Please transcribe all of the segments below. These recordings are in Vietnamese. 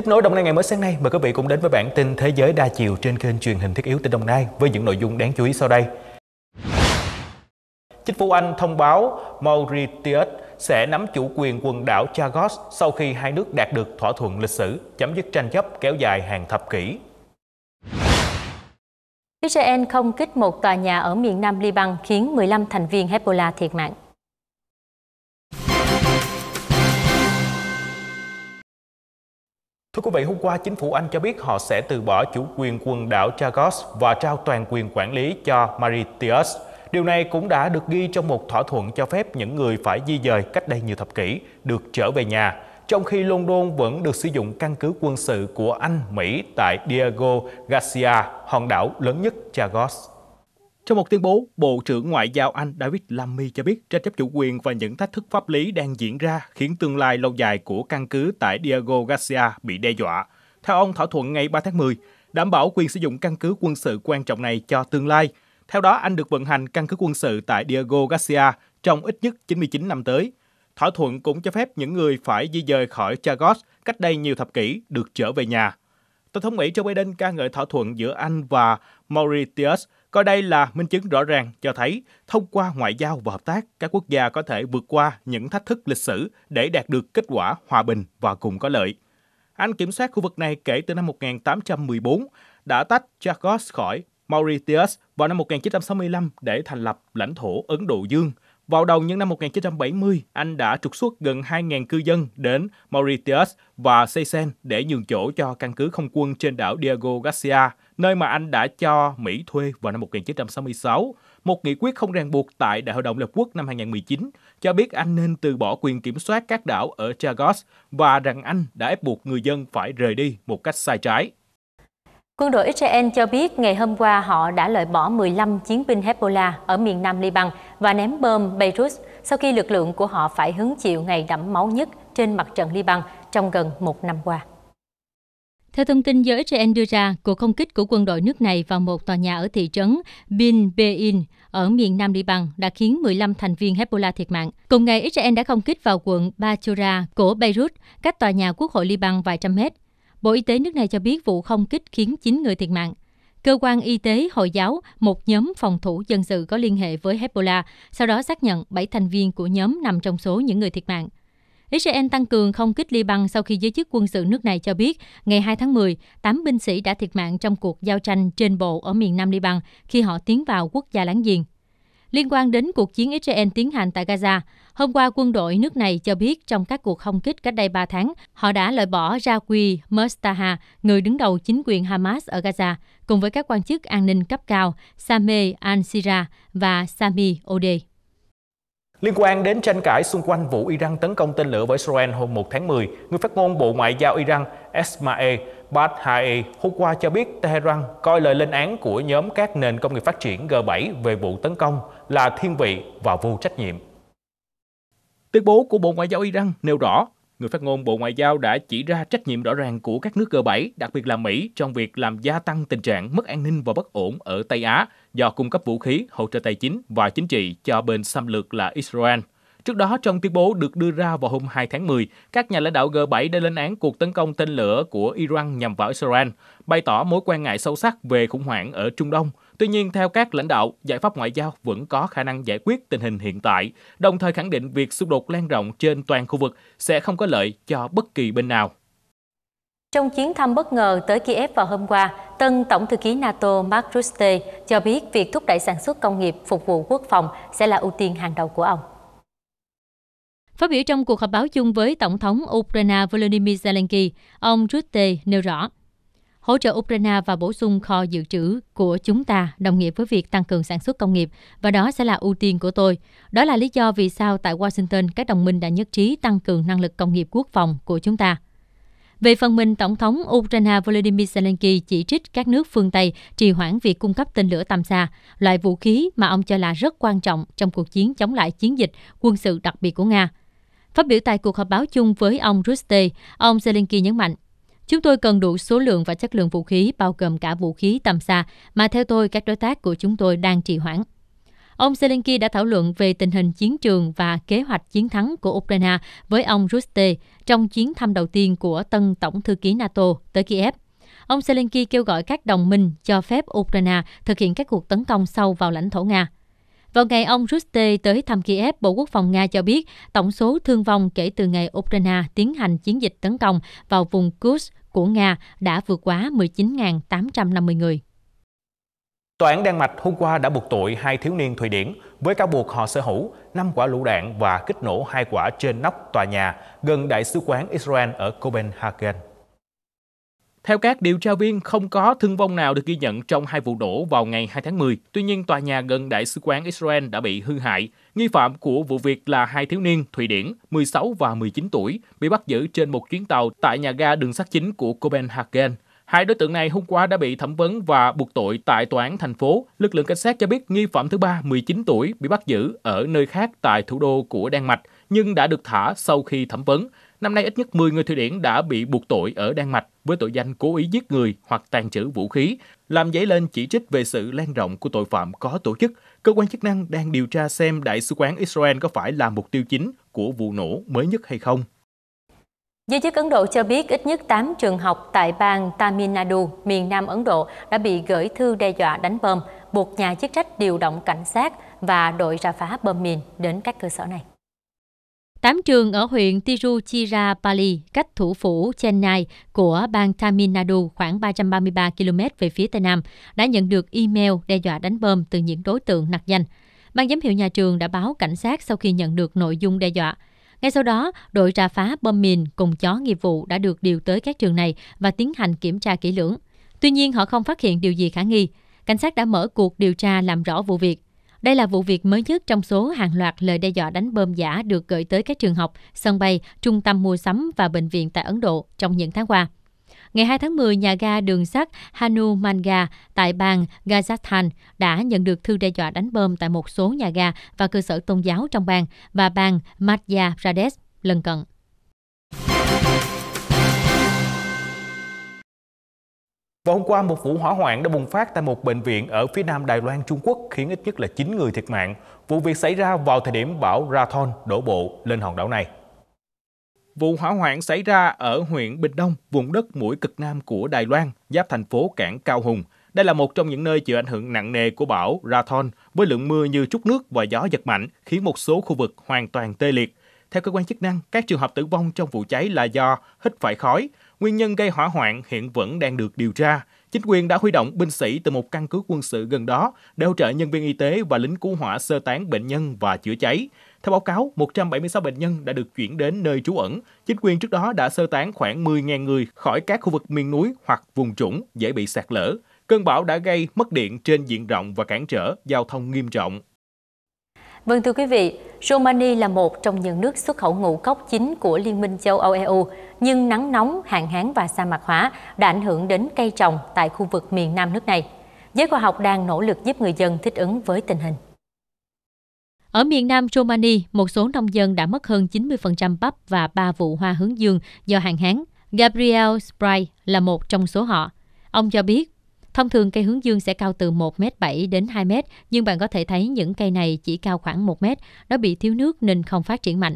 Tiếp nối Đồng Nai ngày mới sáng nay, mời quý vị cùng đến với bản tin Thế giới đa chiều trên kênh truyền hình Thiết yếu tỉnh Đồng Nai với những nội dung đáng chú ý sau đây. Chính phủ Anh thông báo Mauritius sẽ nắm chủ quyền quần đảo Chagos sau khi hai nước đạt được thỏa thuận lịch sử, chấm dứt tranh chấp kéo dài hàng thập kỷ. Israel không kích một tòa nhà ở miền nam Liban khiến 15 thành viên Hezbollah thiệt mạng. Thưa quý vị, hôm qua chính phủ Anh cho biết họ sẽ từ bỏ chủ quyền quần đảo Chagos và trao toàn quyền quản lý cho Mauritius. Điều này cũng đã được ghi trong một thỏa thuận cho phép những người phải di dời cách đây nhiều thập kỷ được trở về nhà, trong khi London vẫn được sử dụng căn cứ quân sự của Anh, Mỹ tại Diego Garcia, hòn đảo lớn nhất Chagos. Trong một tuyên bố, Bộ trưởng Ngoại giao Anh David Lammy cho biết tranh chấp chủ quyền và những thách thức pháp lý đang diễn ra khiến tương lai lâu dài của căn cứ tại Diego Garcia bị đe dọa. Theo ông, thỏa thuận ngày 3 tháng 10 đảm bảo quyền sử dụng căn cứ quân sự quan trọng này cho tương lai. Theo đó, Anh được vận hành căn cứ quân sự tại Diego Garcia trong ít nhất 99 năm tới. Thỏa thuận cũng cho phép những người phải di dời khỏi Chagos cách đây nhiều thập kỷ được trở về nhà. Tổng thống Mỹ Joe Biden ca ngợi thỏa thuận giữa Anh và Mauritius – Coi đây là minh chứng rõ ràng cho thấy thông qua ngoại giao và hợp tác, các quốc gia có thể vượt qua những thách thức lịch sử để đạt được kết quả hòa bình và cùng có lợi. Anh kiểm soát khu vực này kể từ năm 1814, đã tách Chagos khỏi Mauritius vào năm 1965 để thành lập lãnh thổ Ấn Độ Dương vào đầu những năm 1970, anh đã trục xuất gần 2.000 cư dân đến Mauritius và Seychelles để nhường chỗ cho căn cứ không quân trên đảo Diego Garcia, nơi mà anh đã cho Mỹ thuê vào năm 1966. Một nghị quyết không ràng buộc tại Đại hội đồng Liên Quốc năm 2019 cho biết anh nên từ bỏ quyền kiểm soát các đảo ở Chagos và rằng anh đã ép buộc người dân phải rời đi một cách sai trái. Quân đội Israel cho biết ngày hôm qua họ đã loại bỏ 15 chiến binh Hezbollah ở miền nam Liban và ném bom Beirut sau khi lực lượng của họ phải hứng chịu ngày đẫm máu nhất trên mặt trận Liban trong gần một năm qua. Theo thông tin giới Israel đưa ra, cuộc không kích của quân đội nước này vào một tòa nhà ở thị trấn Bin Bein ở miền Nam Liban đã khiến 15 thành viên Hezbollah thiệt mạng. Cùng ngày, Israel đã không kích vào quận Bachura của Beirut, cách tòa nhà Quốc hội Liban vài trăm mét. Bộ Y tế nước này cho biết vụ không kích khiến 9 người thiệt mạng. Cơ quan Y tế Hồi giáo, một nhóm phòng thủ dân sự có liên hệ với Hezbollah, sau đó xác nhận 7 thành viên của nhóm nằm trong số những người thiệt mạng. Israel tăng cường không kích Liban sau khi giới chức quân sự nước này cho biết, ngày 2 tháng 10, 8 binh sĩ đã thiệt mạng trong cuộc giao tranh trên bộ ở miền Nam Liban khi họ tiến vào quốc gia láng giềng liên quan đến cuộc chiến Israel tiến hành tại Gaza. Hôm qua, quân đội nước này cho biết trong các cuộc không kích cách đây 3 tháng, họ đã loại bỏ Rawi Mustaha, người đứng đầu chính quyền Hamas ở Gaza, cùng với các quan chức an ninh cấp cao Sameh al-Sira và Sami Odeh. Liên quan đến tranh cãi xung quanh vụ Iran tấn công tên lửa với Israel hôm 1 tháng 10, người phát ngôn Bộ Ngoại giao Iran Esmae Badhae hôm qua cho biết Tehran coi lời lên án của nhóm các nền công nghiệp phát triển G7 về vụ tấn công là thiên vị và vô trách nhiệm. Tuyên bố của Bộ Ngoại giao Iran nêu rõ Người phát ngôn Bộ Ngoại giao đã chỉ ra trách nhiệm rõ ràng của các nước G7, đặc biệt là Mỹ, trong việc làm gia tăng tình trạng mất an ninh và bất ổn ở Tây Á do cung cấp vũ khí, hỗ trợ tài chính và chính trị cho bên xâm lược là Israel. Trước đó, trong tuyên bố được đưa ra vào hôm 2 tháng 10, các nhà lãnh đạo G7 đã lên án cuộc tấn công tên lửa của Iran nhằm vào Israel, bày tỏ mối quan ngại sâu sắc về khủng hoảng ở Trung Đông – Tuy nhiên, theo các lãnh đạo, giải pháp ngoại giao vẫn có khả năng giải quyết tình hình hiện tại, đồng thời khẳng định việc xung đột lan rộng trên toàn khu vực sẽ không có lợi cho bất kỳ bên nào. Trong chuyến thăm bất ngờ tới Kiev vào hôm qua, tân Tổng thư ký NATO Mark Rutte cho biết việc thúc đẩy sản xuất công nghiệp phục vụ quốc phòng sẽ là ưu tiên hàng đầu của ông. Phát biểu trong cuộc họp báo chung với Tổng thống Ukraine Volodymyr Zelensky, ông Rutte nêu rõ, hỗ trợ Ukraine và bổ sung kho dự trữ của chúng ta đồng nghĩa với việc tăng cường sản xuất công nghiệp và đó sẽ là ưu tiên của tôi. Đó là lý do vì sao tại Washington các đồng minh đã nhất trí tăng cường năng lực công nghiệp quốc phòng của chúng ta. Về phần mình, Tổng thống Ukraine Volodymyr Zelensky chỉ trích các nước phương Tây trì hoãn việc cung cấp tên lửa tầm xa, loại vũ khí mà ông cho là rất quan trọng trong cuộc chiến chống lại chiến dịch quân sự đặc biệt của Nga. Phát biểu tại cuộc họp báo chung với ông Rutte, ông Zelensky nhấn mạnh Chúng tôi cần đủ số lượng và chất lượng vũ khí bao gồm cả vũ khí tầm xa mà theo tôi các đối tác của chúng tôi đang trì hoãn. Ông Zelensky đã thảo luận về tình hình chiến trường và kế hoạch chiến thắng của Ukraine với ông ruste trong chuyến thăm đầu tiên của tân tổng thư ký NATO tới Kiev. Ông Zelensky kêu gọi các đồng minh cho phép Ukraine thực hiện các cuộc tấn công sâu vào lãnh thổ Nga. Vào ngày ông ruste tới thăm Kiev, Bộ Quốc phòng Nga cho biết tổng số thương vong kể từ ngày Ukraine tiến hành chiến dịch tấn công vào vùng Kursk của Nga đã vượt quá 19.850 người. Tòa án Đan Mạch hôm qua đã buộc tội hai thiếu niên Thụy Điển với cáo buộc họ sở hữu 5 quả lựu đạn và kích nổ hai quả trên nóc tòa nhà gần Đại sứ quán Israel ở Copenhagen. Theo các điều tra viên, không có thương vong nào được ghi nhận trong hai vụ nổ vào ngày 2 tháng 10. Tuy nhiên, tòa nhà gần đại sứ quán Israel đã bị hư hại. Nghi phạm của vụ việc là hai thiếu niên Thụy Điển, 16 và 19 tuổi, bị bắt giữ trên một chuyến tàu tại nhà ga đường sắt chính của Copenhagen. Hai đối tượng này hôm qua đã bị thẩm vấn và buộc tội tại tòa án thành phố. Lực lượng cảnh sát cho biết nghi phạm thứ ba 19 tuổi bị bắt giữ ở nơi khác tại thủ đô của Đan Mạch nhưng đã được thả sau khi thẩm vấn. Năm nay ít nhất 10 người Thụy Điển đã bị buộc tội ở Đan Mạch với tội danh cố ý giết người hoặc tàn trữ vũ khí, làm dấy lên chỉ trích về sự lan rộng của tội phạm có tổ chức. Cơ quan chức năng đang điều tra xem Đại sứ quán Israel có phải là mục tiêu chính của vụ nổ mới nhất hay không. Giới chức Ấn Độ cho biết ít nhất 8 trường học tại bang Tamil Nadu, miền Nam Ấn Độ đã bị gửi thư đe dọa đánh bom, buộc nhà chức trách điều động cảnh sát và đội ra phá bom mìn đến các cơ sở này. Tám trường ở huyện Tiruchirapalli, cách thủ phủ Chennai của bang Tamil Nadu khoảng 333 km về phía Tây Nam, đã nhận được email đe dọa đánh bom từ những đối tượng nặc danh. Ban giám hiệu nhà trường đã báo cảnh sát sau khi nhận được nội dung đe dọa. Ngay sau đó, đội trà phá bom mìn cùng chó nghiệp vụ đã được điều tới các trường này và tiến hành kiểm tra kỹ lưỡng. Tuy nhiên, họ không phát hiện điều gì khả nghi. Cảnh sát đã mở cuộc điều tra làm rõ vụ việc. Đây là vụ việc mới nhất trong số hàng loạt lời đe dọa đánh bom giả được gửi tới các trường học, sân bay, trung tâm mua sắm và bệnh viện tại Ấn Độ trong những tháng qua. Ngày 2 tháng 10, nhà ga đường sắt Hanumangar tại bang Gajathan đã nhận được thư đe dọa đánh bom tại một số nhà ga và cơ sở tôn giáo trong bang và bang Madhya Pradesh lân cận. Và hôm qua, một vụ hỏa hoạn đã bùng phát tại một bệnh viện ở phía nam Đài Loan, Trung Quốc khiến ít nhất là 9 người thiệt mạng. Vụ việc xảy ra vào thời điểm bão Rathon đổ bộ lên hòn đảo này. Vụ hỏa hoạn xảy ra ở huyện Bình Đông, vùng đất mũi cực nam của Đài Loan, giáp thành phố cảng Cao Hùng. Đây là một trong những nơi chịu ảnh hưởng nặng nề của bão Rathon với lượng mưa như trút nước và gió giật mạnh khiến một số khu vực hoàn toàn tê liệt. Theo cơ quan chức năng, các trường hợp tử vong trong vụ cháy là do hít phải khói, Nguyên nhân gây hỏa hoạn hiện vẫn đang được điều tra. Chính quyền đã huy động binh sĩ từ một căn cứ quân sự gần đó để hỗ trợ nhân viên y tế và lính cứu hỏa sơ tán bệnh nhân và chữa cháy. Theo báo cáo, 176 bệnh nhân đã được chuyển đến nơi trú ẩn. Chính quyền trước đó đã sơ tán khoảng 10.000 người khỏi các khu vực miền núi hoặc vùng trũng dễ bị sạt lở. Cơn bão đã gây mất điện trên diện rộng và cản trở giao thông nghiêm trọng. Vâng thưa quý vị, Romani là một trong những nước xuất khẩu ngũ cốc chính của Liên minh châu Âu EU, nhưng nắng nóng, hạn hán và sa mạc hóa đã ảnh hưởng đến cây trồng tại khu vực miền Nam nước này. Giới khoa học đang nỗ lực giúp người dân thích ứng với tình hình. Ở miền Nam Romani, một số nông dân đã mất hơn 90% bắp và 3 vụ hoa hướng dương do hạn hán. Gabriel Spry là một trong số họ. Ông cho biết Thông thường cây hướng dương sẽ cao từ 1m7 đến 2m, nhưng bạn có thể thấy những cây này chỉ cao khoảng 1m, nó bị thiếu nước nên không phát triển mạnh.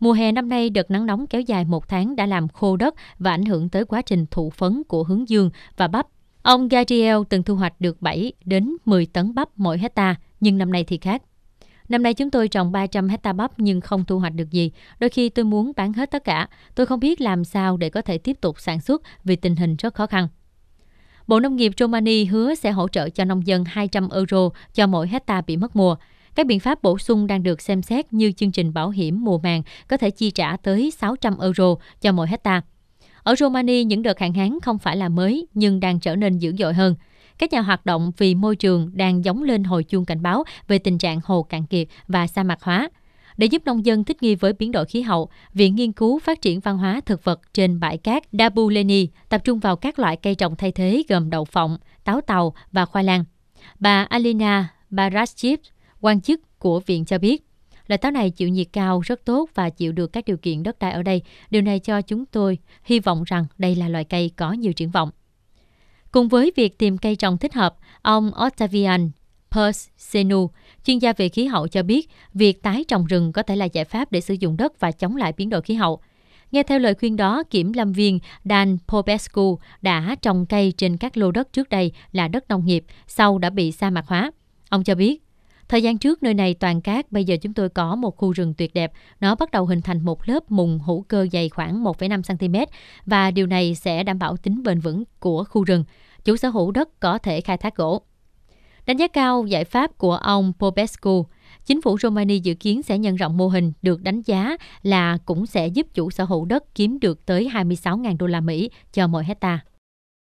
Mùa hè năm nay, đợt nắng nóng kéo dài một tháng đã làm khô đất và ảnh hưởng tới quá trình thụ phấn của hướng dương và bắp. Ông Gabriel từng thu hoạch được 7 đến 10 tấn bắp mỗi hecta, nhưng năm nay thì khác. Năm nay chúng tôi trồng 300 hecta bắp nhưng không thu hoạch được gì. Đôi khi tôi muốn bán hết tất cả. Tôi không biết làm sao để có thể tiếp tục sản xuất vì tình hình rất khó khăn. Bộ Nông nghiệp Romani hứa sẽ hỗ trợ cho nông dân 200 euro cho mỗi hecta bị mất mùa. Các biện pháp bổ sung đang được xem xét như chương trình bảo hiểm mùa màng có thể chi trả tới 600 euro cho mỗi hecta. Ở Romani, những đợt hạn hán không phải là mới nhưng đang trở nên dữ dội hơn. Các nhà hoạt động vì môi trường đang giống lên hồi chuông cảnh báo về tình trạng hồ cạn kiệt và sa mạc hóa. Để giúp nông dân thích nghi với biến đổi khí hậu, Viện Nghiên cứu Phát triển Văn hóa Thực vật trên bãi cát Dabuleni tập trung vào các loại cây trồng thay thế gồm đậu phộng, táo tàu và khoai lang. Bà Alina Barashchip, quan chức của viện cho biết, loại táo này chịu nhiệt cao rất tốt và chịu được các điều kiện đất đai ở đây. Điều này cho chúng tôi hy vọng rằng đây là loại cây có nhiều triển vọng. Cùng với việc tìm cây trồng thích hợp, ông Octavian Perth Senu, chuyên gia về khí hậu cho biết việc tái trồng rừng có thể là giải pháp để sử dụng đất và chống lại biến đổi khí hậu. Nghe theo lời khuyên đó, kiểm lâm viên Dan Popescu đã trồng cây trên các lô đất trước đây là đất nông nghiệp, sau đã bị sa mạc hóa. Ông cho biết, thời gian trước nơi này toàn cát, bây giờ chúng tôi có một khu rừng tuyệt đẹp. Nó bắt đầu hình thành một lớp mùng hữu cơ dày khoảng 1,5cm và điều này sẽ đảm bảo tính bền vững của khu rừng. Chủ sở hữu đất có thể khai thác gỗ. Đánh giá cao giải pháp của ông Popescu, chính phủ Romania dự kiến sẽ nhân rộng mô hình được đánh giá là cũng sẽ giúp chủ sở hữu đất kiếm được tới 26.000 đô la Mỹ cho mỗi hectare.